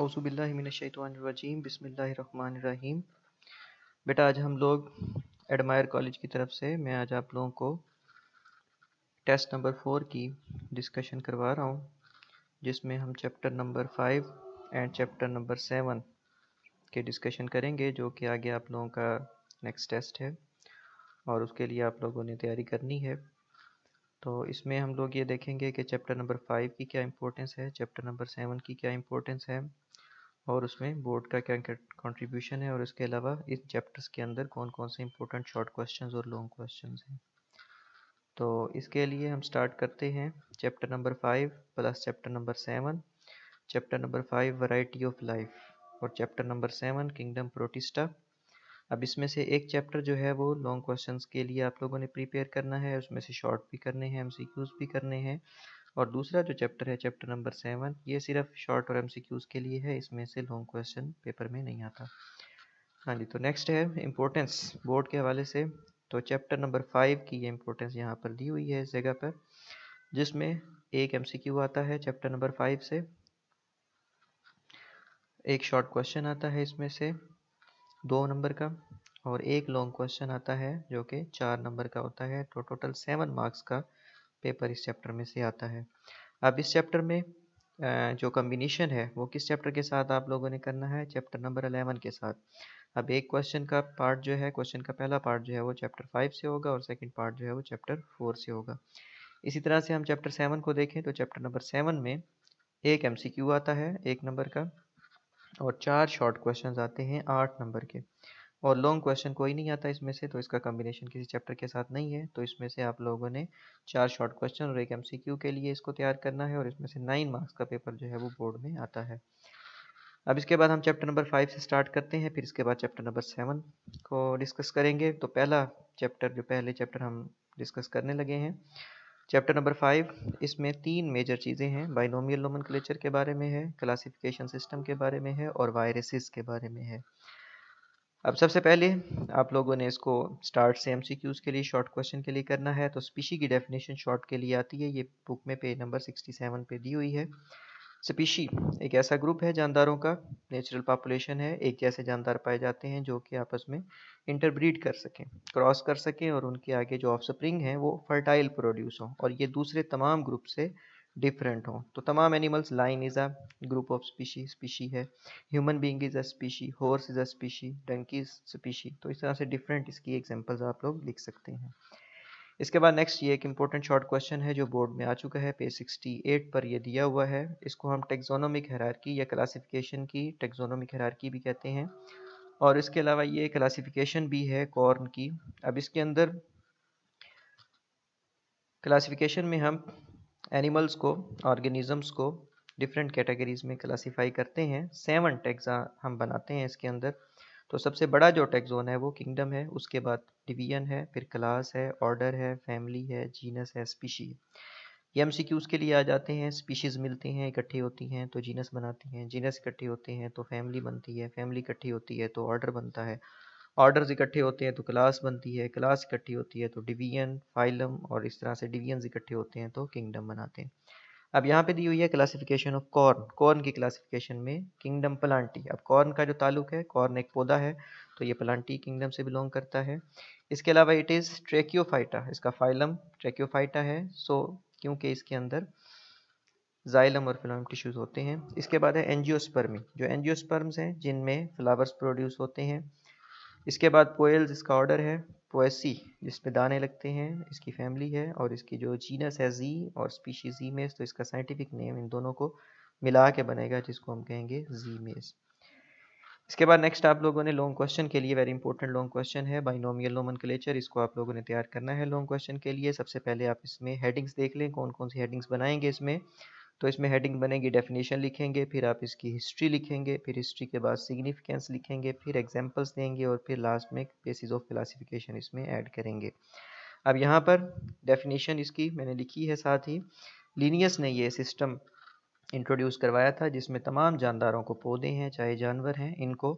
अवसुबिल्लिमिनशैतवानरजीम बिसमीम बेटा आज हम लोग एडमायर कॉलेज की तरफ से मैं आज आप लोगों को टेस्ट नंबर फोर की डिस्कशन करवा रहा हूँ जिसमें हम chapter number five and chapter number seven के डिस्कशन करेंगे जो कि आगे आप लोगों का नेक्स्ट टेस्ट है और उसके लिए आप लोगों ने तैयारी करनी है तो इसमें हम लोग ये देखेंगे कि चैप्टर नंबर फाइव की क्या इम्पोर्टेंस है चैप्टर नंबर सेवन की क्या इम्पोर्टेंस है और उसमें बोर्ड का क्या कंट्रीब्यूशन है और इसके अलावा इस चैप्टर्स के अंदर कौन कौन से इंपॉर्टेंट शॉर्ट क्वेश्चन और लॉन्ग क्वेश्चन हैं तो इसके लिए हम स्टार्ट करते हैं chapter number five plus chapter number seven chapter number five variety of life और chapter number seven kingdom Protista अब इसमें से एक चैप्टर जो है वो लॉन्ग क्वेश्चंस के लिए आप लोगों ने प्रिपेयर करना है उसमें से शॉर्ट भी करने हैं एम भी करने हैं और दूसरा जो चैप्टर है चैप्टर नंबर सेवन ये सिर्फ शॉर्ट और एम के लिए है इसमें से लॉन्ग क्वेश्चन पेपर में नहीं आता हाँ जी तो नेक्स्ट है इम्पोर्टेंस बोर्ड के हवाले से तो चैप्टर नंबर फाइव की ये इम्पोर्टेंस यहाँ पर दी हुई है इस जगह पर जिसमें एक एम आता है चैप्टर नंबर फाइव से एक शॉर्ट क्वेश्चन आता है इसमें से दो नंबर का और एक लॉन्ग क्वेश्चन आता है जो कि चार नंबर का होता है तो टोटल सेवन मार्क्स का पेपर इस चैप्टर में से आता है अब इस चैप्टर में जो कम्बिनेशन है वो किस चैप्टर के साथ आप लोगों ने करना है चैप्टर नंबर अलेवन के साथ अब एक क्वेश्चन का पार्ट जो है क्वेश्चन का पहला पार्ट जो है वो चैप्टर फाइव से होगा और सेकेंड पार्ट जो है वो चैप्टर फोर से होगा इसी तरह से हम चैप्टर सेवन को देखें तो चैप्टर नंबर सेवन में एक एम आता है एक नंबर का और चार शॉर्ट क्वेश्चन आते हैं आठ नंबर के और लॉन्ग क्वेश्चन कोई नहीं आता इसमें से तो इसका कम्बिनेशन किसी चैप्टर के साथ नहीं है तो इसमें से आप लोगों ने चार शॉर्ट क्वेश्चन और एक एम के लिए इसको तैयार करना है और इसमें से नाइन मार्क्स का पेपर जो है वो बोर्ड में आता है अब इसके बाद हम चैप्टर नंबर फाइव से स्टार्ट करते हैं फिर इसके बाद चैप्टर नंबर सेवन को डिस्कस करेंगे तो पहला चैप्टर जो पहले चैप्टर हम डिस्कस करने लगे हैं चैप्टर नंबर फाइव इसमें तीन मेजर चीज़ें हैं बाइनोमियल नोमन के बारे में है क्लासिफिकेशन सिस्टम के बारे में है और वायरसेस के बारे में है अब सबसे पहले आप लोगों ने इसको स्टार्ट से एमसीक्यूज के लिए शॉर्ट क्वेश्चन के लिए करना है तो स्पीशी की डेफिनेशन शॉर्ट के लिए आती है ये बुक में पेज नंबर 67 पे दी हुई है स्पीशी एक ऐसा ग्रुप है जानदारों का नेचुरल पॉपुलेशन है एक जैसे जानदार पाए जाते हैं जो कि आपस में इंटरब्रीड कर सकें क्रॉस कर सकें और उनके आगे जो ऑफ स्प्रिंग हैं वो फर्टाइल प्रोड्यूस हों और ये दूसरे तमाम ग्रुप से डिफरेंट हों तो तमाम animals line is a group of species species है human being is a species horse is a species donkey is species तो इस तरह से डिफरेंट इसकी एग्जाम्पल्स आप लोग लिख सकते हैं इसके बाद नेक्स्ट ये एक इंपॉर्टेंट शॉर्ट क्वेश्चन है जो बोर्ड में आ चुका है पेज 68 पर ये दिया हुआ है इसको हम टेक्जोनोमिक हरारकी या क्लासिफिकेशन की टेक्जोनोमिक हरारकी भी कहते हैं और इसके अलावा ये क्लासिफिकेशन भी है कॉर्न की अब इसके अंदर क्लासिफिकेशन में हम एनिमल्स को ऑर्गेनिजम्स को डिफरेंट कैटेगरीज में क्लासीफाई करते हैं सेवन टैक्सा हम बनाते हैं इसके अंदर तो सबसे बड़ा जो टैक्सोन है वो किंगडम है उसके बाद डिवीजन है फिर क्लास है ऑर्डर है फैमिली है जीनस है स्पीशी ये एम सी क्यूज़ के लिए आ जाते हैं स्पीशीज़ मिलती हैं इकट्ठी होती हैं तो जीनस बनाती हैं जीनस इकट्ठी होते हैं तो फैमिली बनती है फैमिली इकट्ठी होती है तो ऑर्डर बनता है ऑर्डर्स इकट्ठे होते हैं तो क्लास बनती है क्लास इकट्ठी होती है तो डिवीजन फाइलम और इस तरह से डिवीजन्स इकट्ठे होते हैं तो किंगडम बनाते हैं अब यहाँ पे दी हुई है क्लासिफिकेशन ऑफ कॉर्न कॉर्न की क्लासिफिकेशन में किंगडम प्लांटी अब कॉर्न का जो ताल्लुक है कॉर्न एक पौधा है तो ये प्लांटी किंगडम से बिलोंग करता है इसके अलावा इट इज़ ट्रेक्योफाइटा इसका फाइलम ट्रेक्योफाइटा है सो क्योंकि इसके अंदर जाइलम और फिलोम टिश्यूज होते हैं इसके बाद है एनजियोस्पर्मी जो एनजियोस्पर्म्स हैं जिनमें फ्लावर्स प्रोड्यूस होते हैं इसके बाद पोएल्स इसका ऑर्डर है पोएसी जिसमें दाने लगते हैं इसकी फैमिली है और इसकी जो जीनस है जी और स्पीशीज जी मेज तो इसका साइंटिफिक नेम इन दोनों को मिला के बनेगा जिसको हम कहेंगे जी मेज़ इसके बाद नेक्स्ट आप लोगों ने लॉन्ग क्वेश्चन के लिए वेरी इंपॉर्टेंट लॉन्ग क्वेश्चन है बाइनोमियल कलेचर इसको आप लोगों ने तैयार करना है लॉन्ग क्वेश्चन के लिए सबसे पहले आप इसमें हेडिंग्स देख लें कौन कौन सी हेडिंग्स बनाएंगे इसमें तो इसमें हेडिंग बनेगी डेफिनेशन लिखेंगे फिर आप इसकी हिस्ट्री लिखेंगे फिर हिस्ट्री के बाद सिग्निफिकेंस लिखेंगे फिर एग्जाम्पल्स देंगे और फिर लास्ट में बेसिस ऑफ क्लासिफिकेशन इसमें ऐड करेंगे अब यहाँ पर डेफिनेशन इसकी मैंने लिखी है साथ ही लीनियस ने ये सिस्टम इंट्रोड्यूस करवाया था जिसमें तमाम जानदारों को पौधे हैं चाहे जानवर हैं इनको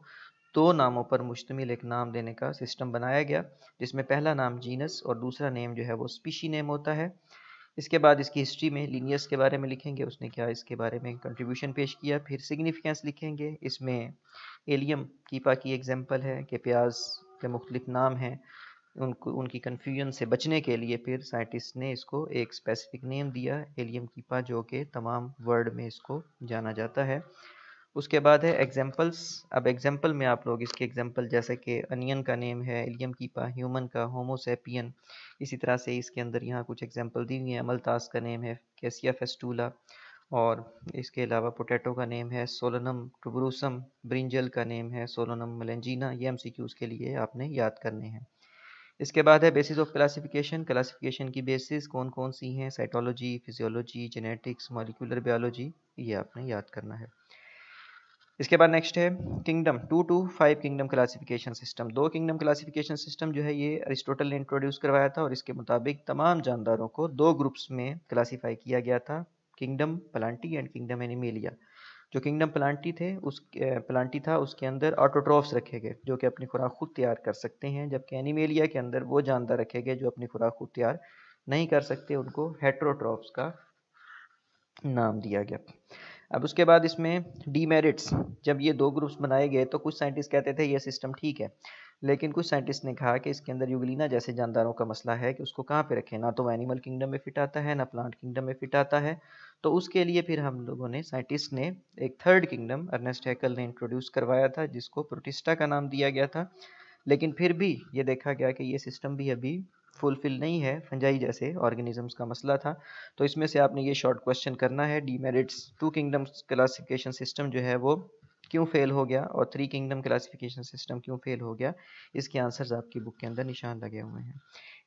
दो नामों पर मुश्तमिल एक नाम देने का सिस्टम बनाया गया जिसमें पहला नाम जीनस और दूसरा नेम जो है वो स्पीशी नेम होता है इसके बाद इसकी हिस्ट्री में लीनियस के बारे में लिखेंगे उसने क्या इसके बारे में कंट्रीब्यूशन पेश किया फिर सिग्निफिकेंस लिखेंगे इसमें एलियम कीपा की एग्जांपल है कि प्याज के मुख्तलिफ नाम हैं उनको उनकी कन्फ्यूजन से बचने के लिए फिर साइंटिस्ट ने इसको एक स्पेसिफिक नेम दिया एलियम कीपा जो कि तमाम वर्ल्ड में इसको जाना जाता है उसके बाद है एग्जाम्पल्स अब एग्जाम्पल में आप लोग इसके एग्जाम्पल जैसे कि अनियन का नेम है एलियम कीपा ह्यूमन का होमोसेपियन इसी तरह से इसके अंदर यहाँ कुछ एग्जाम्पल दी हुई हैं अमलताज का नेम है कैसिया फेस्टूला और इसके अलावा पोटैटो का नेम है सोलनम टुबरूसम ब्रिंजल का नेम है सोलनम मलेंजीना ये एम के लिए आपने याद करने हैं इसके बाद है बेसिस ऑफ क्लासिफिकेशन क्लासिफिकेशन की बेसिस कौन कौन सी हैं cytology physiology genetics molecular biology ये आपने याद करना है इसके बाद नेक्स्ट है kingdom two two five kingdom classification system दो किंगडम क्लासिफिकेशन सिस्टम जो है ये अरिस्टोटल ने इंट्रोड्यूस करवाया था और इसके मुताबिक तमाम जानदारों को दो ग्रुप्स में क्लासीफाई किया गया था kingdom Plantae and kingdom Animalia जो किंगडम प्लांटी थे उस प्लांटी था उसके अंदर ऑटोट्रॉफ्स रखे गए जो कि अपनी खुराक खुद तैयार कर सकते हैं जबकि एनिमेलिया के अंदर वो जानदार रखे गए जो अपनी खुराक खुद तैयार नहीं कर सकते उनको हेट्रोट्रॉफ्स का नाम दिया गया अब उसके बाद इसमें डीमेरिट्स जब ये दो ग्रुप्स बनाए गए तो कुछ साइंटिस्ट कहते थे ये सिस्टम ठीक है लेकिन कुछ साइंटिस्ट ने कहा कि इसके अंदर युगलीना जैसे जानदारों का मसला है कि उसको कहाँ पे रखें ना तो एनिमल किंगडम में फिट आता है ना प्लांट किंगडम में फिट आता है तो उसके लिए फिर हम लोगों ने साइंटिस्ट ने एक थर्ड किंगडम अर्नेस्ट हैकल ने इंट्रोड्यूस करवाया था जिसको प्रोटिस्टा का नाम दिया गया था लेकिन फिर भी ये देखा गया कि ये सिस्टम भी अभी फुलफिल नहीं है फंजाई जैसे ऑर्गेनिजम्स का मसला था तो इसमें से आपने ये शॉर्ट क्वेश्चन करना है demerits two kingdoms classification system जो है वो क्यों फेल हो गया और थ्री किंगडम क्लासिफिकेशन सिस्टम क्यों फेल हो गया इसके आंसर्स आपकी बुक के अंदर निशान लगे हुए हैं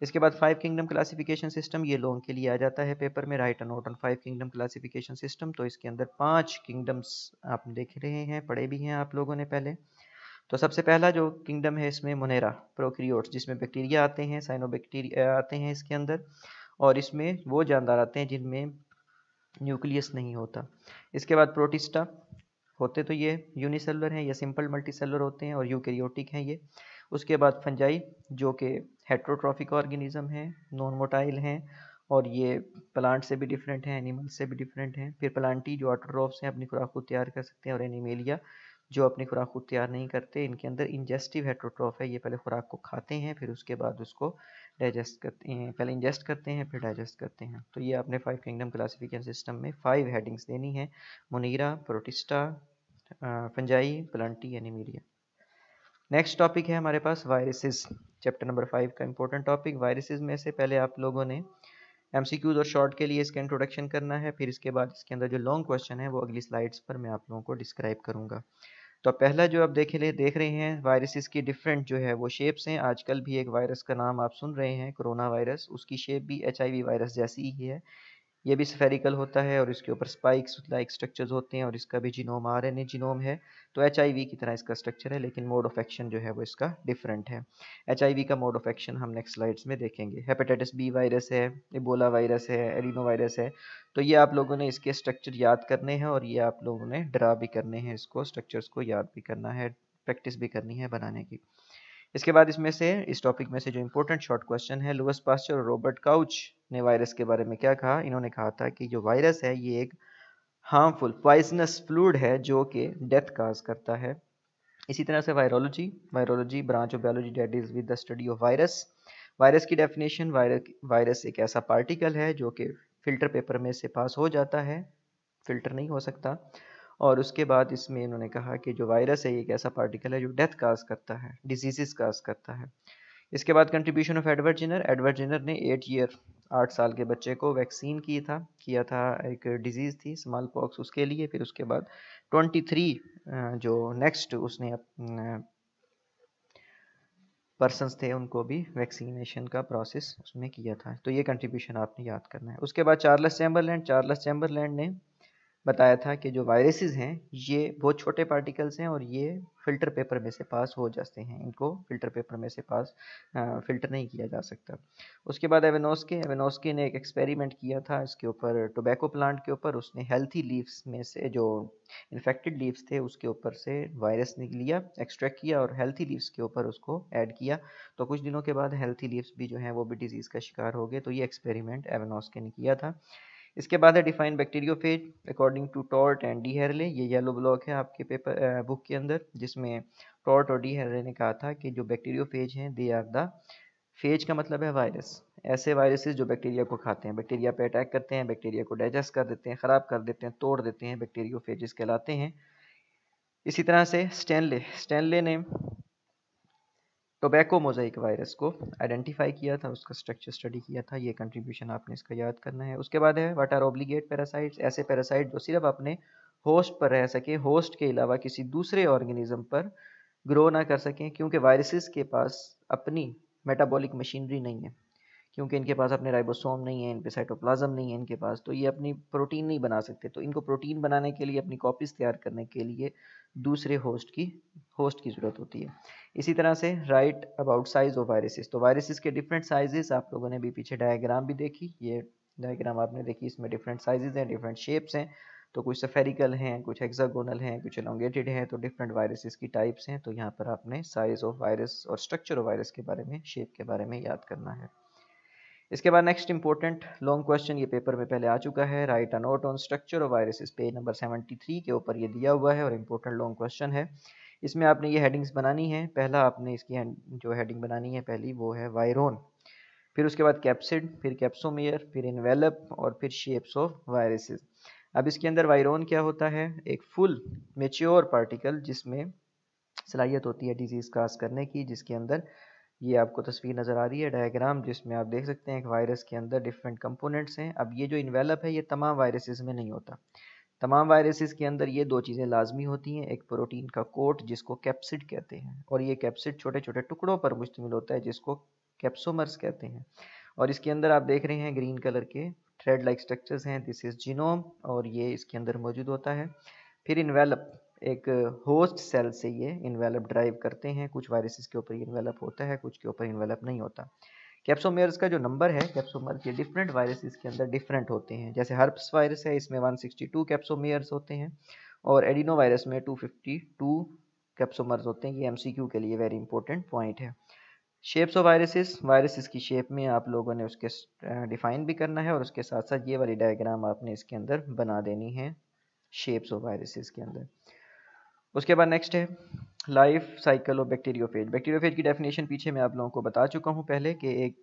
इसके बाद फाइव किंगडम क्लासिफिकेशन सिस्टम ये लोगों के लिए आ जाता है पेपर में write and note on five kingdom classification system तो इसके अंदर पांच किंगडम्स आप देख रहे हैं पढ़े भी हैं आप लोगों ने पहले तो सबसे पहला जो किंगडम है इसमें मोनेरा प्रोक्रियोट्स जिसमें बैक्टीरिया आते हैं साइनोबैक्टीरिया आते हैं इसके अंदर और इसमें वो जानदार आते हैं जिनमें न्यूक्लियस नहीं होता इसके बाद प्रोटिस्टा होते तो ये यूनिसेलुलर हैं या सिंपल मल्टीसेलुलर होते हैं और यूकेरियोटिक हैं ये उसके बाद फंजाई जो कि हेट्रोट्रॉफिक ऑर्गेनिज्म हैं नॉन मोटाइल हैं और ये प्लांट से भी डिफरेंट हैं एनिमल से भी डिफरेंट हैं फिर प्लांटी जो ऑटोट्रॉफ्स हैं अपनी खुराक को तैयार कर सकते हैं और एनिमेलिया जो अपनी खुराक खुद तैयार नहीं करते इनके अंदर इंजेस्टिव हेट्रोट्रॉफ है ये पहले खुराक को खाते हैं फिर उसके बाद उसको डाइजेस्ट करते हैं पहले इंजेस्ट करते हैं फिर डाइजेस्ट करते हैं तो ये आपने फाइव किंगडम क्लासिफिकेशन सिस्टम में फाइव हेडिंग्स देनी है मुनीरा प्रोटिस्टा फंजाई प्लान्टी यानी नेक्स्ट टॉपिक है हमारे पास वायरसेस चैप्टर नंबर फाइव का इंपॉर्टेंट टॉपिक वायरसेस में से पहले आप लोगों ने क्यूज और शॉर्ट के लिए इसका इंट्रोडक्शन करना है फिर इसके बाद इसके अंदर जो लॉन्ग क्वेश्चन है वो अगली स्लाइड्स पर मैं आप लोगों को डिस्क्राइब करूँगा तो पहला जो आप देख ले देख रहे हैं वायरसेस की डिफरेंट जो है वो शेप्स हैं आजकल भी एक वायरस का नाम आप सुन रहे हैं कोरोना वायरस उसकी शेप भी एच वायरस जैसी ही है ये भी स्फेरिकल होता है और इसके ऊपर स्पाइक्स लाइक स्ट्रक्चर्स होते हैं और इसका भी जिनोम आर एन जिनोम है तो एच की तरह इसका स्ट्रक्चर है लेकिन मोड ऑफ एक्शन जो है वो इसका डिफरेंट है एच का मोड ऑफ एक्शन हम नेक्स्ट स्लाइड्स में देखेंगे हेपेटाइटिस बी वायरस है इबोला वायरस है एलिनो वायरस है तो ये आप लोगों ने इसके स्ट्रक्चर याद करने हैं और ये आप लोगों ने ड्रा भी करने हैं इसको स्ट्रक्चर्स को याद भी करना है प्रैक्टिस भी करनी है बनाने की इसके बाद इसमें से इस टॉपिक में से जो इम्पोर्टेंट शॉर्ट क्वेश्चन है लुअस पास्चर और रॉबर्ट काउच ने वायरस के बारे में क्या कहा इन्होंने कहा था कि जो वायरस है ये एक हार्मफुल पॉइजनस फ्लूड है जो कि डेथ काज करता है इसी तरह से virology virology branch of biology that is with the study of virus virus की डेफिनेशन वायरस एक ऐसा पार्टिकल है जो कि फिल्टर पेपर में से पास हो जाता है फिल्टर नहीं हो सकता और उसके बाद इसमें इन्होंने कहा कि जो वायरस है एक ऐसा पार्टिकल है जो डेथ काज करता है डिजीज़ काज करता है इसके बाद contribution of Edward Jenner Edward Jenner ने एट ईयर आठ साल के बच्चे को वैक्सीन की था किया था एक डिजीज़ थी स्मॉल पॉक्स उसके लिए फिर उसके बाद 23 जो नेक्स्ट उसने पर्सनस थे उनको भी वैक्सीनेशन का प्रोसेस उसमें किया था तो ये कंट्रीब्यूशन आपने याद करना है उसके बाद चार्लस चैम्बरलैंड चार्लस चैम्बरलैंड ने बताया था कि जो वायरसेस हैं ये बहुत छोटे पार्टिकल्स हैं और ये फ़िल्टर पेपर में से पास हो जाते हैं इनको फ़िल्टर पेपर में से पास फ़िल्टर नहीं किया जा सकता उसके बाद एवेनोस्के एवेनोस्के ने एक एक्सपेरिमेंट किया था इसके ऊपर टोबैको प्लांट के ऊपर उसने हेल्थी लीव्स में से जो इन्फेक्टेड लीव्स थे उसके ऊपर से वायरस लिया एक्सट्रैक्ट किया और हेल्थी लीव्स के ऊपर उसको ऐड किया तो कुछ दिनों के बाद हेल्थी लीव्स भी जो हैं वो भी डिज़ीज़ का शिकार हो गए तो ये एक्सपेरिमेंट एवेनोस्के ने किया था इसके बाद है define bacteriophage according to Twort and d'Herelle ये येलो ब्लॉक है आपके पेपर बुक के अंदर जिसमें टॉर्ट और डी हेरले ने कहा था कि जो बैक्टीरियोफेज हैं दे आर द फेज का मतलब है वायरस ऐसे वायरसेस जो बैक्टीरिया को खाते हैं बैक्टीरिया पे अटैक करते हैं बैक्टीरिया को डाइजेस्ट कर देते हैं ख़राब कर देते हैं तोड़ देते हैं बैक्टीरियोफेजेस कहलाते हैं इसी तरह से स्टैनले स्टैनले ने टोबैको मोजाइक वायरस को आइडेंटिफाई किया था उसका स्ट्रक्चर स्टडी किया था ये कंट्रीब्यूशन आपने इसका याद करना है उसके बाद है वाट आर ऑब्लीगेट पैरासाइट्स ऐसे पैरासाइट जो सिर्फ अपने होस्ट पर रह सके होस्ट के अलावा किसी दूसरे ऑर्गेनिज्म पर ग्रो ना कर सकें क्योंकि वायरसेस के पास अपनी मेटाबॉलिक मशीनरी नहीं है क्योंकि इनके पास अपने राइबोसोम नहीं है इन पे साइटोप्लाज्म नहीं है इनके पास तो ये अपनी प्रोटीन नहीं बना सकते तो इनको प्रोटीन बनाने के लिए अपनी कॉपीज़ तैयार करने के लिए दूसरे होस्ट की होस्ट की ज़रूरत होती है इसी तरह से write about size of viruses तो वायरसेस के डिफरेंट साइजेस आप लोगों ने भी पीछे डायग्राम भी देखी ये डायग्राम आपने देखी इसमें डिफरेंट साइजेज हैं डिफरेंट शेप्स हैं तो कुछ सफेरिकल हैं कुछ एक्सागोनल हैं कुछ एलोंगेटेड हैं तो डिफरेंट वायरसेस की टाइप्स हैं तो यहाँ पर आपने साइज़ ऑफ वायरस और स्ट्रक्चर ऑफ वायरस के बारे में शेप के बारे में याद करना है इसके बाद नेक्स्ट इंपॉर्टेंट लॉन्ग क्वेश्चन ये पेपर में पहले आ चुका है write a note on structure of viruses page number 73 के ऊपर ये दिया हुआ है और इम्पोर्टेंट लॉन्ग क्वेश्चन है इसमें आपने ये हेडिंग्स बनानी है पहला आपने इसकी जो हेडिंग बनानी है पहली वो है वायरोन फिर उसके बाद कैप्सिड फिर कैप्सोमियर फिर इनवेलप और फिर शेप्स ऑफ वायरसेस अब इसके अंदर वायरोन क्या होता है एक फुल मेच्योर पार्टिकल जिसमें सलाहियत होती है डिजीज़ कास करने की जिसके अंदर ये आपको तस्वीर नज़र आ रही है डायग्राम जिसमें आप देख सकते हैं एक वायरस के अंदर डिफरेंट कंपोनेंट्स हैं अब ये जो इन्वेलप है ये तमाम वायरसेस में नहीं होता तमाम वायरसेस के अंदर ये दो चीज़ें लाजमी होती हैं एक प्रोटीन का कोट जिसको कैप्सिड कहते हैं और ये कैप्सिड छोटे छोटे टुकड़ों पर मुश्तमिल होता है जिसको कैप्सोमर्स कहते हैं और इसके अंदर आप देख रहे हैं ग्रीन कलर के थ्रेड लाइक स्ट्रक्चर्स हैं दिस इज़ जीनोम और ये इसके अंदर मौजूद होता है फिर इन्वेलप एक होस्ट सेल से ये इन्वेलप ड्राइव करते हैं कुछ वायरसेस के ऊपर इन्वेलप होता है कुछ के ऊपर इन्वेलप नहीं होता कैप्सोमेयर्स का जो नंबर है कैप्सोमर के डिफरेंट वायरसेस के अंदर डिफरेंट होते हैं जैसे हर्प्स वायरस है इसमें 162 सिक्सटी होते हैं और एडिनो वायरस में 252 कैप्सोमर्स होते हैं ये एम के लिए वेरी इंपॉर्टेंट पॉइंट है शेप्स ऑफ वायरसेस वायरसेस की शेप में आप लोगों ने उसके डिफाइन भी करना है और उसके साथ साथ ये वाली डायग्राम आपने इसके अंदर बना देनी है शेप्स ऑफ वायरसेस के अंदर उसके बाद नेक्स्ट है life cycle of bacteriophage bacteriophage की डेफिनेशन पीछे मैं आप लोगों को बता चुका हूँ पहले कि एक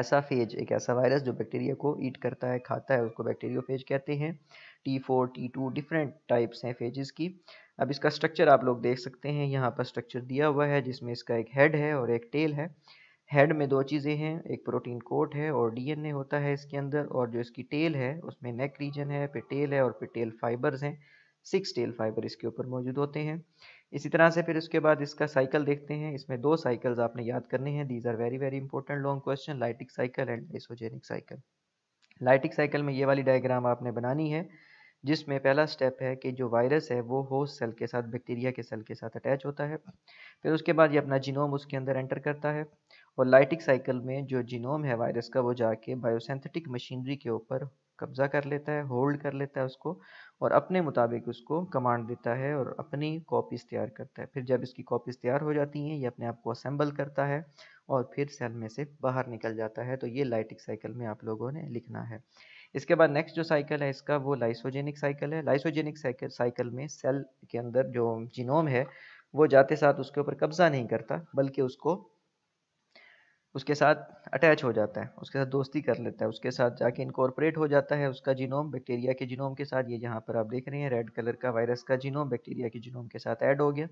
ऐसा फेज एक ऐसा वायरस जो बैक्टीरिया को ईट करता है खाता है उसको बैक्टीरियोफेज कहते हैं T four T two different types हैं फेजेस की अब इसका स्ट्रक्चर आप लोग देख सकते हैं यहाँ पर स्ट्रक्चर दिया हुआ है जिसमें इसका एक हेड है और एक टेल है हेड में दो चीज़ें हैं एक प्रोटीन कोट है और डीएनए होता है इसके अंदर और जो इसकी टेल है उसमें नेक रीजन है फिर टेल है और फिर टेल फाइबर्स हैं सिक्स टेल फाइबर इसके ऊपर मौजूद होते हैं इसी तरह से फिर उसके बाद इसका साइकिल देखते हैं इसमें दो साइकिल्स आपने याद करने हैं these are very very important long question lytic cycle and lysogenic cycle lytic cycle में ये वाली डायग्राम आपने बनानी है जिसमें पहला स्टेप है कि जो वायरस है वो होस्ट सेल के साथ बैक्टीरिया के सेल के साथ अटैच होता है फिर उसके बाद ये अपना जीनोम उसके अंदर एंटर करता है और लाइटिक साइकिल में जो जीनोम है वायरस का वो जाके बायोसेंथेटिक मशीनरी के ऊपर कब्जा कर लेता है होल्ड कर लेता है उसको और अपने मुताबिक उसको कमांड देता है और अपनी कॉपीज तैयार करता है फिर जब इसकी कॉपीज तैयार हो जाती हैं ये अपने आप को असेंबल करता है और फिर सेल में से बाहर निकल जाता है तो ये लाइटिक साइकिल में आप लोगों ने लिखना है इसके बाद नेक्स्ट जो साइकिल है इसका वो लाइसोजेनिक साइकिल है लाइसोजेनिक साइकिल साइकिल में सेल के अंदर जो जीनोम है वो जाते साथ उसके ऊपर कब्जा नहीं करता बल्कि उसको उसके साथ अटैच हो जाता है उसके साथ दोस्ती कर लेता है उसके साथ जाके इनकॉर्पोरेट हो जाता है उसका जीनोम बैक्टीरिया के जीनोम के साथ ये यहाँ पर आप देख रहे हैं रेड कलर का वायरस का जीनोम बैक्टीरिया के जीनोम के साथ ऐड हो गया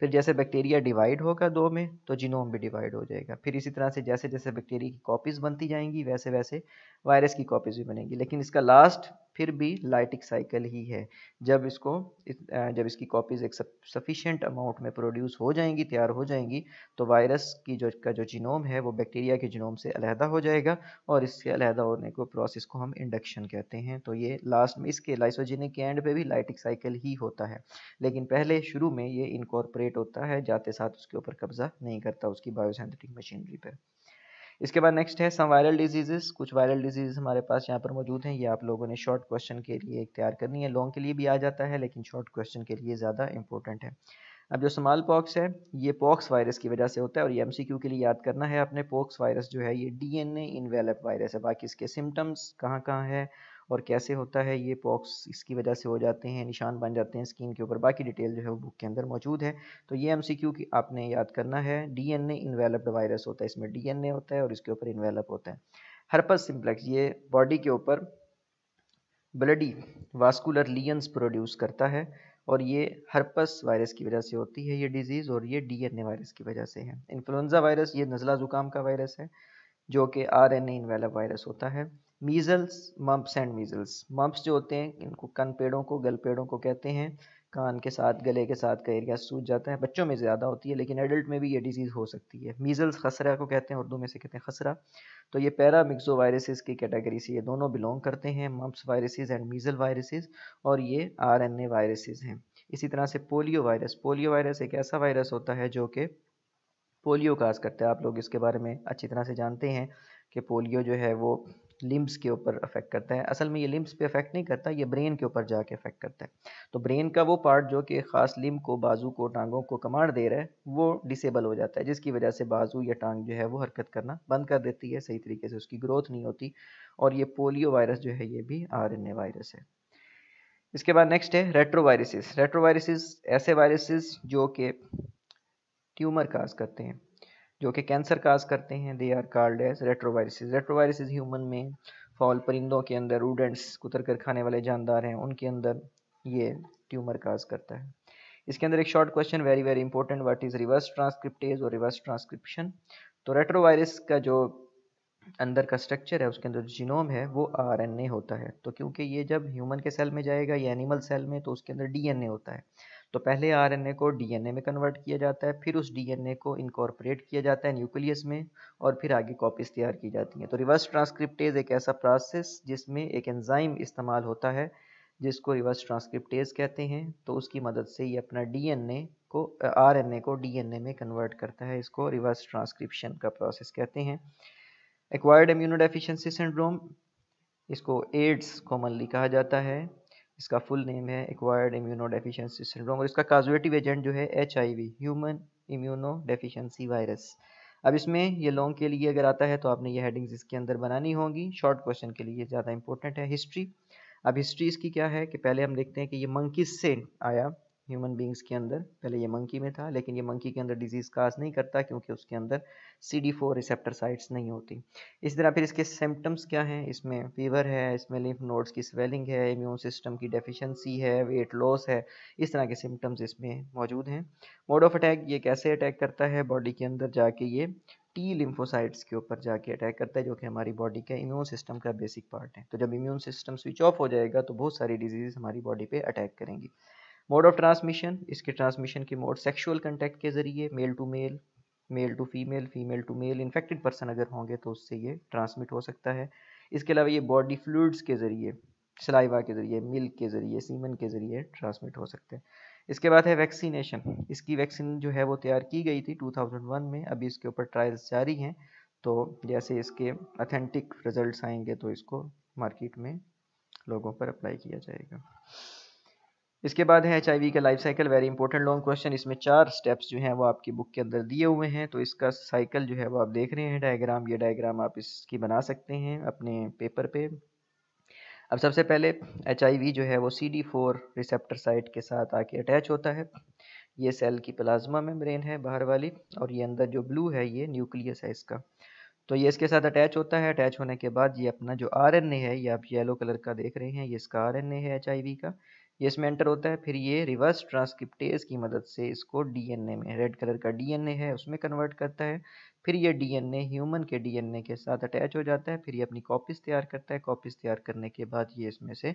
फिर जैसे बैक्टीरिया डिवाइड होगा दो में तो जीनोम भी डिवाइड हो जाएगा फिर इसी तरह से जैसे जैसे बैक्टीरिया की कॉपीज़ बनती जाएंगी वैसे वैसे वायरस की कॉपीज़ भी बनेंगी लेकिन इसका लास्ट फिर भी लाइटिक साइकिल ही है जब इसको जब इसकी कॉपीज़ एक सफिशेंट अमाउंट में प्रोड्यूस हो जाएंगी तैयार हो जाएंगी तो वायरस की जो का जो जीनोम है वो बैक्टीरिया के जीनोम से अलहदा हो जाएगा और इससे अलहदा होने को प्रोसेस को हम इंडक्शन कहते हैं तो ये लास्ट में इसके लाइसोजिनिक के एंड पे भी लाइटिक साइकिल ही होता है लेकिन पहले शुरू में ये इनकॉर्पोरेट होता है जाते साथ उसके ऊपर कब्जा नहीं करता उसकी बायोसेंथेटिक मशीनरी पर इसके बाद नेक्स्ट है सम वायरल डिजीजेस कुछ वायरल डिजीज हमारे पास यहाँ पर मौजूद हैं ये आप लोगों ने शॉर्ट क्वेश्चन के लिए इख्तियार करनी है लॉन्ग के लिए भी आ जाता है लेकिन शॉर्ट क्वेश्चन के लिए ज़्यादा इंपॉर्टेंट है अब जो स्मॉल पॉक्स है ये पॉक्स वायरस की वजह से होता है और ये क्यू के लिए याद करना है आपने पॉक्स वायरस जो है ये डीएनए इनवेलप वायरस है बाकी इसके सिम्टम्स कहाँ कहाँ है और कैसे होता है ये पॉक्स इसकी वजह से हो जाते हैं निशान बन जाते हैं स्किन के ऊपर बाकी डिटेल जो है वो बुक के अंदर मौजूद है तो ये एम सी क्यू की आपने याद करना है D N A enveloped virus होता है इसमें डी एन ए होता है और इसके ऊपर इन्वेलप होता है हर्पस सिम्प्लेक्स ये बॉडी के ऊपर ब्लडी वास्कुलर लियंस प्रोड्यूस करता है और ये हर्पस वायरस की वजह से होती है ये डिजीज़ और ये डीएनए वायरस की वजह से है इन्फ्लुन्ज़ा वायरस ये नज़ला ज़ुकाम का वायरस है जो कि आर एन वाला वायरस होता है measles mumps and measles mumps जो होते हैं इनको कन पेड़ों को गल पेड़ों को कहते हैं कान के साथ गले के साथ का एरिया सूज जाता है बच्चों में ज़्यादा होती है लेकिन एडल्ट में भी ये डिजीज़ हो सकती है मीज़ल्स खसरा को कहते हैं उर्दू में से कहते हैं खसरा तो ये पैरा मिक्सो वायरसेस की कैटेगरी से ये दोनों बिलोंग करते हैं mumps viruses and measles viruses और ये आर एन ए वायरसेस हैं इसी तरह से पोलियो वायरस पोलियो वायरस एक ऐसा वायरस होता है जो कि पोलियो काज करता है आप लोग इसके बारे में अच्छी तरह से जानते हैं कि पोलियो जो है वो लिम्स के ऊपर अफेक्ट करता है असल में ये लिम्स पे अफेक्ट नहीं करता ये ब्रेन के ऊपर जाके अफेक्ट करता है तो ब्रेन का वो पार्ट जो कि ख़ास लिम को बाजू को टांगों को कमांड दे रहा है वो डिसेबल हो जाता है जिसकी वजह से बाजू या टांग जो है वो हरकत करना बंद कर देती है सही तरीके से उसकी ग्रोथ नहीं होती और ये पोलियो वायरस जो है ये भी आर वायरस है इसके बाद नेक्स्ट है रेट्रोवायरसिस रेट्रोवायरसिस ऐसे वायरसेस जो कि ट्यूमर काज करते हैं जो कि कैंसर काज करते हैं they are called as retroviruses retroviruses human में फॉल परिंदों के अंदर रूडेंट्स कुतर कर खाने वाले जानदार हैं उनके अंदर ये ट्यूमर काज करता है इसके अंदर एक short question very very important what is reverse transcriptase और रिवर्स ट्रांसक्रिप्शन तो रेट्रोवायरस का जो अंदर का स्ट्रक्चर है उसके अंदर जीनोम है वो ए होता है तो क्योंकि ये जब ह्यूमन के सेल में जाएगा या एनिमल सेल में तो उसके अंदर ए होता है तो पहले आरएनए को डीएनए में कन्वर्ट किया जाता है फिर उस डीएनए को इनकॉर्पोरेट किया जाता है न्यूक्लियस में और फिर आगे कॉपीज तैयार की जाती हैं तो रिवर्स ट्रांसक्रिप्टेज एक ऐसा प्रोसेस जिसमें एक एंजाइम इस्तेमाल होता है जिसको रिवर्स ट्रांसक्रिप्टेज कहते हैं तो उसकी मदद से ये अपना डी को आर को डी में कन्वर्ट करता है इसको रिवर्स ट्रांसक्रिप्शन का प्रोसेस कहते हैं एक्वायर्ड इम्यूनोडेफिशेंसी सिंड्रोम इसको एड्स कॉमनली कहा जाता है इसका फुल नेम है एक्वायर्ड इम्यूनो डेफिशिएंसी सिंड्रोम और इसका काजुएटिव एजेंट जो है H human immunodeficiency virus अब इसमें ये लॉन्ग के लिए अगर आता है तो आपने ये हेडिंग्स इसके अंदर बनानी होंगी शॉर्ट क्वेश्चन के लिए ज़्यादा इंपॉर्टेंट है हिस्ट्री अब हिस्ट्री इसकी क्या है कि पहले हम देखते हैं कि ये मंकीज से आया ह्यूमन बींग्स के अंदर पहले ये मंकी में था लेकिन ये मंकी के अंदर डिजीज़ काज नहीं करता क्योंकि उसके अंदर C D four receptor sites नहीं होती इस तरह फिर इसके सिम्टम्स क्या हैं इसमें फीवर है इसमें लिम्फ नोड्स की स्वेलिंग है इम्यून सिस्टम की डेफिशिएंसी है वेट लॉस है इस तरह के सिम्टम्स इसमें मौजूद हैं मोड ऑफ अटैक ये कैसे अटैक करता है बॉडी के अंदर जाके ये टी लिम्फोसाइट्स के ऊपर जाके अटैक करता है जो कि हमारी बॉडी का इम्यून सिस्टम का बेसिक पार्ट है तो जब इम्यून सिस्टम स्विच ऑफ हो जाएगा तो बहुत सारी डिजीज़ हमारी बॉडी पे अटैक करेंगी मोड ऑफ ट्रांसमिशन इसके ट्रांसमिशन के मोड सेक्शुअल कंटेक्ट के जरिए male to male male to female female to male infected person अगर होंगे तो उससे ये ट्रांसमिट हो सकता है इसके अलावा ये बॉडी फ्लूड्स के ज़रिए सलाइवा के ज़रिए मिल्क के ज़रिए सीमन के ज़रिए ट्रांसमिट हो सकते हैं इसके बाद है वैक्सीनेशन इसकी वैक्सीन जो है वो तैयार की गई थी 2001 में अभी इसके ऊपर ट्रायल्स जारी हैं तो जैसे इसके अथेंटिक रिजल्ट्स आएंगे तो इसको मार्केट में लोगों पर अप्लाई किया जाएगा इसके बाद है एच का life cycle very important long question इसमें चार स्टेप्स जो हैं वो आपकी बुक के अंदर दिए हुए हैं तो इसका साइकिल जो है वो आप देख रहे हैं डायग्राम ये डायग्राम आप इसकी बना सकते हैं अपने पेपर पे अब सबसे पहले एच जो है वो C D four receptor site के साथ आके अटैच होता है ये सेल की प्लाज्मा मेम्ब्रेन है बाहर वाली और ये अंदर जो ब्लू है ये न्यूक्लियस है इसका तो ये इसके साथ अटैच होता है अटैच होने के बाद ये अपना जो आर है ये आप येलो कलर का देख रहे हैं ये इसका आर है एच का ये इसमें एंटर होता है फिर ये रिवर्स ट्रांसक्रिप्टेज की मदद से इसको डीएनए में रेड कलर का डीएनए है उसमें कन्वर्ट करता है फिर ये डीएनए ह्यूमन के डीएनए के साथ अटैच हो जाता है फिर ये अपनी कॉपीज़ तैयार करता है कॉपीज़ तैयार करने के बाद ये इसमें से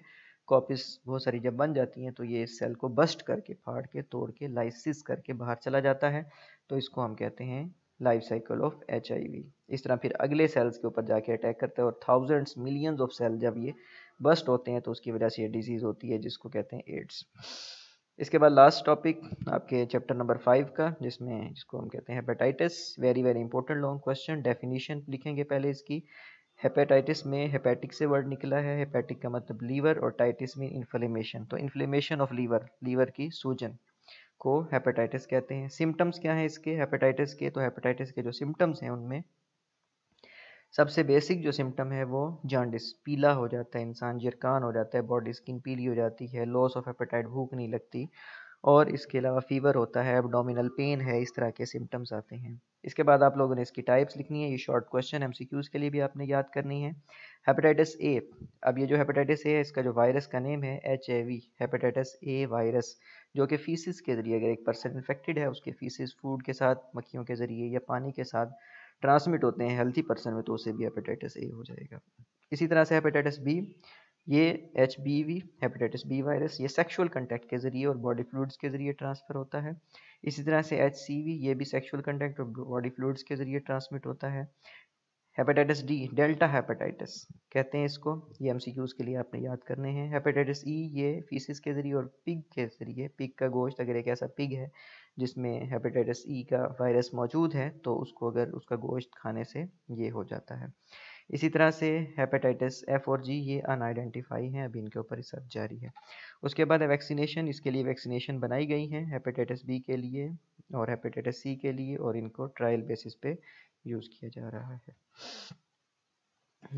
कॉपीज़ बहुत सारी जब बन जाती हैं तो ये इस सेल को बस्ट करके फाड़ के तोड़ के लाइसिस करके बाहर चला जाता है तो इसको हम कहते हैं लाइफ साइकिल ऑफ एच इस तरह फिर अगले सेल्स के ऊपर जाके अटैक करता है और थाउजेंड्स मिलियंस ऑफ सेल जब ये बस्ट होते हैं तो उसकी वजह से ये डिजीज़ होती है जिसको कहते हैं एड्स इसके बाद लास्ट टॉपिक आपके चैप्टर नंबर फाइव का जिसमें जिसको हम कहते हैं hepatitis very very important long question definition लिखेंगे पहले इसकी हेपेटाइटिस में हेपेटिक से वर्ड निकला है हेपेटिक का मतलब लीवर और टाइटिस में इन्फ्लेमेशन तो इन्फ्लेमेशन ऑफ लीवर लीवर की सूजन को हेपेटाइटिस कहते हैं सिम्टम्स क्या हैं इसके हेपेटाइटिस के तो हेपेटाइटिस के जो सिम्टम्स हैं उनमें सबसे बेसिक जो सिम्टम है वो जॉन्डिस पीला हो जाता है इंसान जिरकान हो जाता है बॉडी स्किन पीली हो जाती है लॉस ऑफ एपेटाइट भूख नहीं लगती और इसके अलावा फीवर होता है एबडोमिनल पेन है इस तरह के सिम्टम्स आते हैं इसके बाद आप लोगों ने इसकी टाइप्स लिखनी है ये शॉर्ट क्वेश्चन एम के लिए भी आपने याद करनी है हेपेटाइटिस ए अब ये जो हेपेटाइटिस ए है इसका जो वायरस का नेम है H A V hepatitis A virus जो कि फीसिस के ज़रिए अगर एक पर्सन इन्फेक्टेड है उसके फीसिस फूड के साथ मक्खियों के ज़रिए या पानी के साथ ट्रांसमिट होते हैं हेल्थी पर्सन में तो उसे भी हेपेटाइटिस ए हो जाएगा इसी तरह से हेपेटाइटिस बी ये H B V hepatitis B virus ये सेक्सुअल कंटेक्ट के जरिए और बॉडी फ्लूड्स के जरिए ट्रांसफ़र होता है इसी तरह से एच सी वी ये भी सेक्सुअल कंटेक्ट और बॉडी फ्लूड्स के जरिए ट्रांसमिट होता है हेपेटाइटिस डी डेल्टा हेपेटाइटिस कहते हैं इसको ये एम के लिए आपने याद करने हैं हेपेटाइटिस ई e, ये फीसिस के ज़रिए और पिग के ज़रिए पिग का गोश्त अगर एक ऐसा पिग है जिसमें हेपेटाइटिस ई e का वायरस मौजूद है तो उसको अगर उसका गोश्त खाने से ये हो जाता है इसी तरह से हेपेटाइटिस एफ और जी ये अनआइडेंटिफाई हैं अभी इनके ऊपर रिसर्च जारी है उसके बाद वैक्सीनेशन इसके लिए वैक्सीनेशन बनाई गई हैं हेपेटाइटिस बी के लिए और हेपेटाइटिस सी के लिए और इनको ट्रायल बेसिस पे यूज किया जा रहा है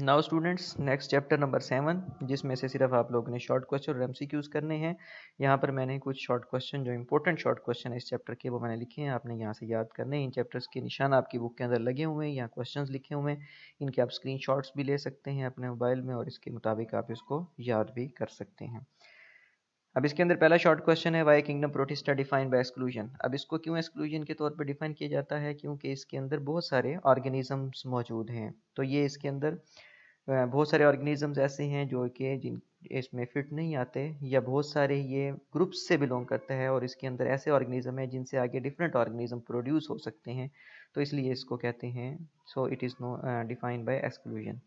now students next chapter number seven जिसमें से सिर्फ आप लोगों ने शॉर्ट क्वेश्चन और एमसीक्यूज करने हैं यहाँ पर मैंने कुछ शॉर्ट क्वेश्चन जो इंपॉर्टेंट शॉर्ट क्वेश्चन है इस चैप्टर के वो मैंने लिखे हैं आपने यहाँ से याद करने इन चैप्टर्स के निशान आपकी बुक के अंदर लगे हुए हैं यहाँ क्वेश्चन लिखे हुए हैं इनके आप स्क्रीन भी ले सकते हैं अपने मोबाइल में और इसके मुताबिक आप इसको याद भी कर सकते हैं अब इसके अंदर पहला शॉर्ट क्वेश्चन है why kingdom Protista define by exclusion अब इसको क्यों एक्सक्लूजन के तौर पर डिफाइन किया जाता है क्योंकि इसके अंदर बहुत सारे ऑर्गेनिजम्स मौजूद हैं तो ये इसके अंदर बहुत सारे ऑर्गेनिजम्स ऐसे हैं जो कि जिन इसमें फिट नहीं आते या बहुत सारे ये ग्रुप्स से बिलोंग करता है और इसके अंदर ऐसे ऑर्गेनिज्म हैं जिनसे आगे डिफरेंट ऑर्गेनिज्म प्रोड्यूस हो सकते हैं तो इसलिए इसको कहते हैं so it is no defined by exclusion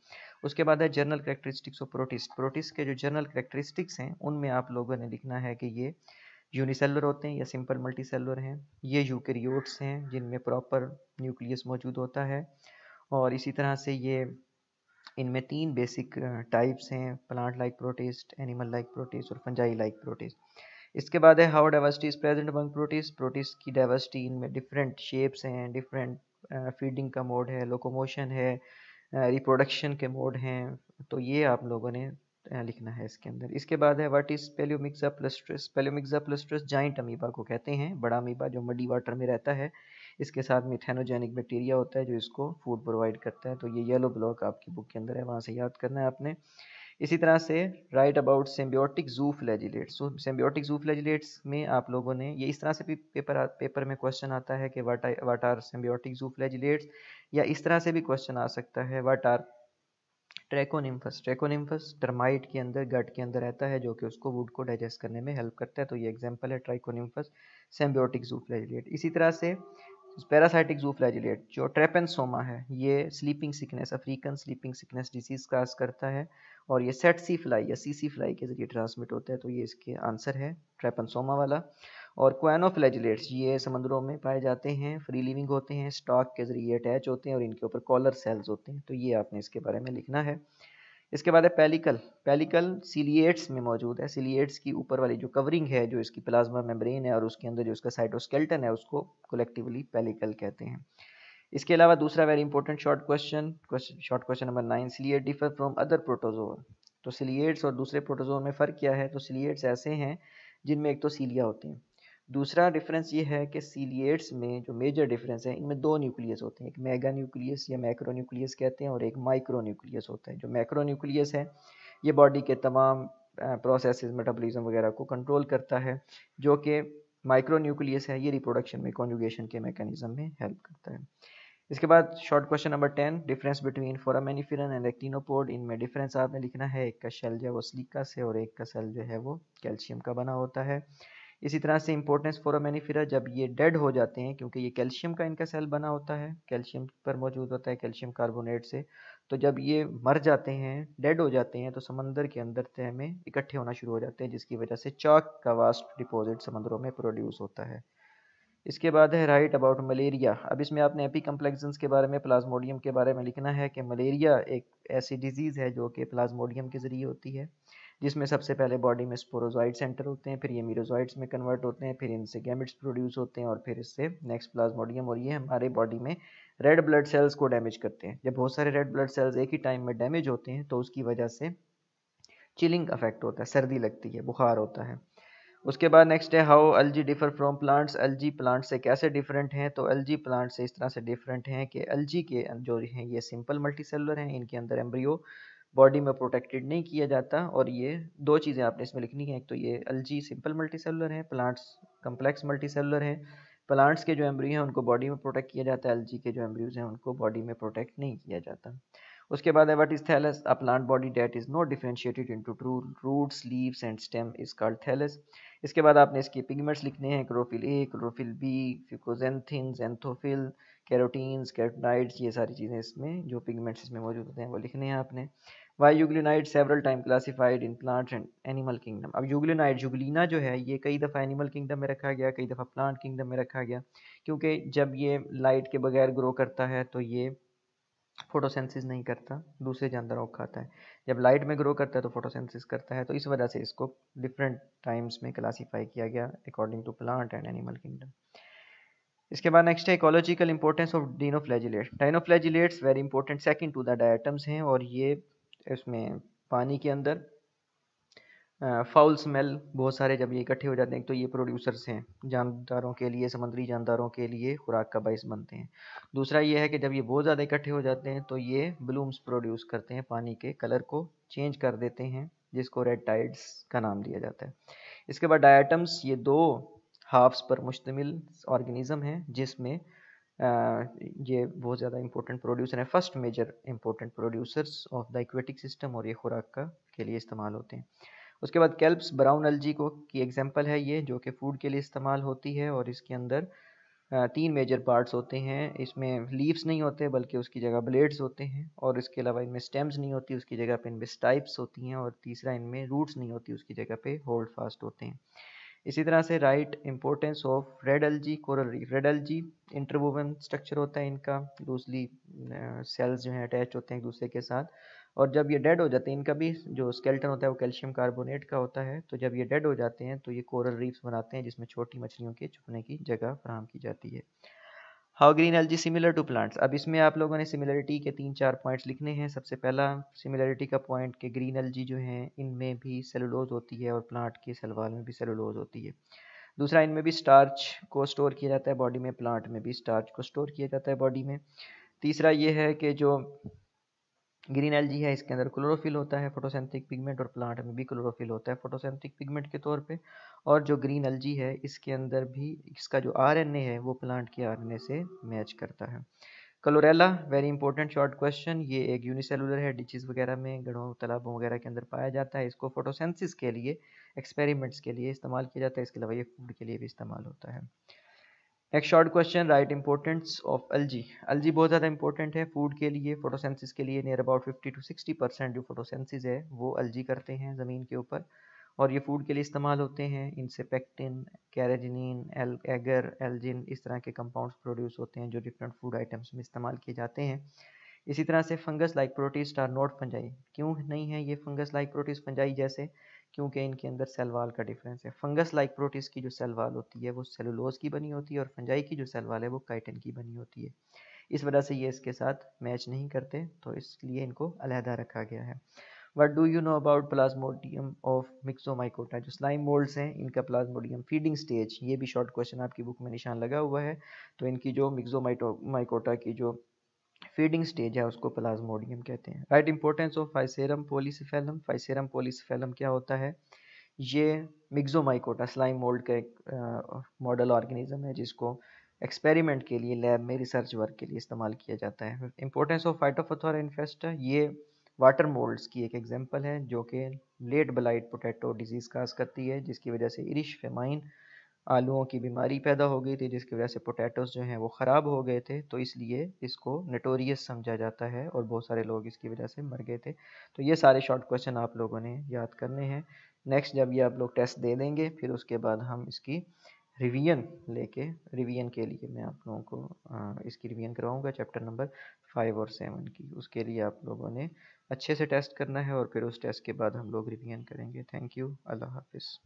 उसके बाद है general characteristics of protist protist के जो जर्नल करेक्टरिस्टिक्स हैं उनमें आप लोगों ने लिखना है कि ये यूनिसेलर होते हैं या सिंपल मल्टीसेलुलर हैं ये यूकेरियोट्स हैं जिनमें प्रॉपर न्यूक्लियस मौजूद होता है और इसी तरह से ये इनमें तीन बेसिक टाइप्स हैं plant like protist animal like protist और फंजाई लाइक प्रोटिस्ट इसके बाद है how diversity is present among protists protists की डाइवर्सिटी इनमें डिफरेंट शेप्स हैं डिफरेंट फीडिंग का मोड है लोकोमोशन है रिप्रोडक्शन के मोड हैं तो ये आप लोगों ने लिखना है इसके अंदर इसके बाद है what is Pelomyxa palustris Pelomyxa palustris giant amoeba को कहते हैं बड़ा अमीबा जो मडी वाटर में रहता है इसके साथ मिथेनोजेनिक बैक्टीरिया होता है जो इसको फूड प्रोवाइड करता है तो ये येलो ब्लॉक आपकी बुक के अंदर है वहाँ से याद करना है आपने इसी तरह से राइट अबाउट सेम्बियोटिक जू फ्लैजिलेट्स सेम्बियोटिक जू फ्लैजिलेट्स में आप लोगों ने ये इस तरह से भी पेपर पेपर में क्वेश्चन आता है कि वाट वाट आर सेम्बियोटिक जू फ्लैजिलेट्स या इस तरह से भी क्वेश्चन आ सकता है what are Trichonympha Trichonympha termite के अंदर गट के अंदर रहता है जो कि उसको वुड को डाइजेस्ट करने में हेल्प करता है तो ये एग्जांपल है ट्राइकोनिम्फस सेम्बियोटिक जू फ्लैजिलेट इसी तरह से पैरासाइटिक जू फ्लैजिलेट जो ट्रेपेनसोमा है ये sleeping sickness African sleeping sickness disease cause करता है और ये सेट सी फ्लाई या सी सी फ्लाई के जरिए ट्रांसमिट होता है तो ये इसके आंसर है ट्रेपनसोमा वाला और क्वैनोफ्लैजिलेट्स ये समुद्रों में पाए जाते हैं फ्री लिविंग होते हैं स्टॉक के जरिए अटैच होते हैं और इनके ऊपर कॉलर सेल्स होते हैं तो ये आपने इसके बारे में लिखना है इसके बाद है पेलिकल पेलिकल सीलिएट्स में मौजूद है सीलिएट्स की ऊपर वाली जो कवरिंग है जो इसकी प्लाज्मा मेम्ब्रेन है और उसके अंदर जो इसका साइटोस्केल्टन है उसको कलेक्टिवली पेलिकल कहते हैं इसके अलावा दूसरा very important short question short question number nine ciliate differ from other protozoa तो सिलियट्स और दूसरे प्रोटोजोआ में फ़र्क क्या है तो सिलियट्स ऐसे हैं जिनमें एक तो सीलिया होते हैं दूसरा डिफरेंस ये है कि सीलिएट्स में जो मेजर डिफरेंस है इनमें दो न्यूक्लियस होते हैं एक मेगा न्यूक्लियस या मैक्रो न्यूक्लियस कहते हैं और एक माइक्रो न्यूक्लियस होता है जो मैक्रो न्यूक्लियस है ये बॉडी के तमाम प्रोसेस मेटाबॉलिज्म वगैरह को कंट्रोल करता है जो कि माइक्रो न्यूक्लियस है ये रिप्रोडक्शन में कॉन्जुगेशन के मैकेनिज्म में हेल्प करता है इसके बाद short question number ten difference between foraminiferan and actinopod इनमें डिफरेंस आपने लिखना है एक का शेल जो है वो स्लिका से और एक का सेल जो है वो कैल्शियम का बना होता है इसी तरह से फॉर फोरामेनिफेरा जब ये डेड हो जाते हैं क्योंकि ये कैल्शियम का इनका सेल बना होता है कैल्शियम पर मौजूद होता है कैल्शियम कार्बोनेट से तो जब ये मर जाते हैं डेड हो जाते हैं तो समंदर के अंदर तय में इकट्ठे होना शुरू हो जाते हैं जिसकी वजह से चाक का वास्ट डिपॉजिट समंदरों में प्रोड्यूस होता है इसके बाद है राइट अबाउट मलेरिया अब इसमें आपने एपी कम्प्लेक्सेंस के बारे में प्लाज्मोडियम के बारे में लिखना है कि मलेरिया एक ऐसी डिजीज़ है जो कि प्लाज्मोडियम के ज़रिए होती है जिसमें सबसे पहले बॉडी में स्पोरोजॉइड सेंटर होते हैं फिर ये मीरोजॉइड्स में कन्वर्ट होते हैं फिर इनसे गैमिट्स प्रोड्यूस होते हैं और फिर इससे नेक्स्ट प्लाज्मोडियम और ये हमारे बॉडी में रेड ब्लड सेल्स को डैमेज करते हैं जब बहुत सारे रेड ब्लड सेल्स एक ही टाइम में डैमेज होते हैं तो उसकी वजह से चिलिंग अफेक्ट होता है सर्दी लगती है बुखार होता है उसके बाद नेक्स्ट है how algae differ from plants algae plant से कैसे डिफरेंट हैं तो एलजी प्लांट से इस तरह से डिफरेंट हैं कि एलजी के जो हैं ये सिंपल मल्टी सेलर हैं इनके अंदर एम्ब्रियो बॉडी में प्रोटेक्टेड नहीं किया जाता और ये दो चीज़ें आपने इसमें लिखनी है एक तो ये अलजी सिंपल मल्टी सेलुलर है प्लांट्स कम्प्लेक्स मल्टी सेलुलर है प्लांट्स के जो एम्ब्रियो हैं उनको बॉडी में प्रोटेक्ट किया जाता है एलजी के जो एम्ब्रियोज हैं उनको बॉडी में प्रोटेक्ट नहीं किया जाता उसके बाद है what is thallus a plant body that is not differentiated into to roots leaves and stem is called thallus इसके बाद आपने इसके पिगमेंट्स लिखने हैं chlorophyll A chlorophyll B fucoxanthins xanthophyll carotenes carotenoids ये सारी चीज़ें इसमें जो पिगमेंट्स इसमें मौजूद होते हैं वो लिखने हैं आपने why euglenoid several time classified in plant and animal kingdom अब यूग्लिनाइट यूग्लिना जो है ये कई दफ़ा एनिमल किंगडम में रखा गया कई दफ़ा प्लांट किंगडम में रखा गया क्योंकि जब ये लाइट के बगैर ग्रो करता है तो ये फोटोसेंसिस नहीं करता दूसरे जानदार को खाता है जब लाइट में ग्रो करता है तो फोटोसेंसिस करता है तो इस वजह से इसको डिफरेंट टाइम्स में क्लासीफाई किया गया according to plant and animal kingdom इसके बाद नेक्स्ट है ecological importance of dinoflagellate dinoflagellates very important second to the diatoms हैं और ये इसमें पानी के अंदर फाउल स्मेल बहुत सारे जब ये इकट्ठे हो जाते हैं तो ये प्रोड्यूसर्स हैं जानदारों के लिए समुद्री जानदारों के लिए खुराक का बायस बनते हैं दूसरा ये है कि जब ये बहुत ज़्यादा इकट्ठे हो जाते हैं तो ये ब्लूम्स प्रोड्यूस करते हैं पानी के कलर को चेंज कर देते हैं जिसको रेड टाइड्स का नाम दिया जाता है इसके बाद डायटम्स ये दो हाफ्स पर मुश्तमिल ऑर्गेनिज़म हैं जिसमें ये बहुत ज़्यादा इम्पोर्टेंट प्रोड्यूसर हैं first major important producers of the aquatic system और ये खुराक का के लिए इस्तेमाल होते हैं उसके बाद कैल्प्स ब्राउन अलजी को की एग्जांपल है ये जो कि फूड के लिए इस्तेमाल होती है और इसके अंदर तीन मेजर पार्ट्स होते हैं इसमें लीव्स नहीं होते बल्कि उसकी जगह ब्लेड्स होते हैं और इसके अलावा इनमें स्टेम्स नहीं होती उसकी जगह पे इनमें स्टाइप्स होती हैं और तीसरा इनमें रूट्स नहीं होती उसकी जगह पे होल्ड फास्ट होते हैं इसी तरह से right importance of red ji coral reef red ji interwoven structure होता है इनका लूजली सेल्स जो हैं अटैच होते हैं एक दूसरे के साथ और जब ये डेड हो जाते हैं इनका भी जो स्केल्टन होता है वो कैल्शियम कार्बोनेट का होता है तो जब ये डेड हो जाते हैं तो ये कोरल रीफ्स बनाते हैं जिसमें छोटी मछलियों के छुपने की जगह फ्राहम की जाती है how green algae similar to plants अब इसमें आप लोगों ने सिमिलरिटी के तीन चार पॉइंट्स लिखने हैं सबसे पहला सिमिलरिटी का पॉइंट कि ग्रीन एल जो हैं इनमें भी सेलुलोज होती है और प्लांट के सेलवाल में भी सेलुलोज होती है दूसरा इनमें भी स्टार्च को स्टोर किया जाता है बॉडी में प्लांट में भी स्टार्च को स्टोर किया जाता है बॉडी में तीसरा ये है कि जो ग्रीन एल है इसके अंदर क्लोरोफिल होता है फोटोसेंथिक पिगमेंट और प्लांट में भी क्लोरोफिल होता है फोटोसेंथिक पिगमेंट के तौर पे और जो ग्रीन अलजी है इसके अंदर भी इसका जो आरएनए है वो प्लांट के आरएनए से मैच करता है chlorella very important short question ये एक यूनिसेलुलर है डिचेज वगैरह में गढ़ों तालाबों वगैरह के अंदर पाया जाता है इसको फोटोसेंसिस के लिए एक्सपेरिमेंट्स के लिए इस्तेमाल किया जाता है इसके अलावा ये फूड के लिए भी इस्तेमाल होता है एक short question right importance of algae algae बहुत ज़्यादा इंपॉर्टेंट है फूड के लिए फोटोसेंसिस के लिए नियर अबाउट 50 टू 60 परसेंट जो फोटोसेंसिस है वो अलजी करते हैं ज़मीन के ऊपर और ये फूड के लिए इस्तेमाल होते हैं इनसे पेक्टिन कैरेजिन एल एगर एलजिन इस तरह के कंपाउंड्स प्रोड्यूस होते हैं जो डिफरेंट फूड आइटम्स में इस्तेमाल किए जाते हैं इसी तरह से fungus like protist are not fungi क्यों नहीं है ये फंगस लाइक प्रोटीस फंजाई जैसे क्योंकि इनके अंदर सेलवाल का डिफरेंस है फंगस लाइक प्रोटीस की जो सेलवाल होती है वो सेलुलोज की बनी होती है और फंजाई की जो सेलवाल है वो काइटन की बनी होती है इस वजह से ये इसके साथ मैच नहीं करते तो इसलिए इनको अलहदा रखा गया है what do you know about plasmodium of myxomycota जो स्लाइम मोल्ड्स हैं इनका प्लाज्मोडियम फीडिंग स्टेज ये भी शॉर्ट क्वेश्चन आपकी बुक में निशान लगा हुआ है तो इनकी जो मिक्सोमाइटो माइकोटा की जो फीडिंग स्टेज है उसको प्लाज्मोडियम कहते हैं right importance of Physarum polycephalum Physarum polycephalum क्या होता है ये मिक्सोमाइकोटा स्लाइम मोल्ड का एक मॉडल ऑर्गेनिज्म है जिसको एक्सपेरिमेंट के लिए लैब में रिसर्च वर्क के लिए इस्तेमाल किया जाता है इंपॉर्टेंस ऑफ फाइटोफोथोरा इन्फेस्टा ये वाटर मोल्ड्स की एक एग्जांपल है जो कि late blight potato disease cause करती है जिसकी वजह से इरिश फेमाइन आलूओं की बीमारी पैदा हो गई थी जिसकी वजह से पोटैटोज़ जो हैं वो ख़राब हो गए थे तो इसलिए इसको नटोरियस समझा जाता है और बहुत सारे लोग इसकी वजह से मर गए थे तो ये सारे शॉर्ट क्वेश्चन आप लोगों ने याद करने हैं नेक्स्ट जब ये आप लोग टेस्ट दे देंगे फिर उसके बाद हम इसकी रिवीजन लेके रिवीजन के लिए मैं आप लोगों को इसकी रिवीजन करवाऊंगा चैप्टर नंबर फाइव और सेवन की उसके लिए आप लोगों ने अच्छे से टेस्ट करना है और फिर उस टेस्ट के बाद हम लोग रिवीजन करेंगे थैंक यू अल्लाह हाफिज़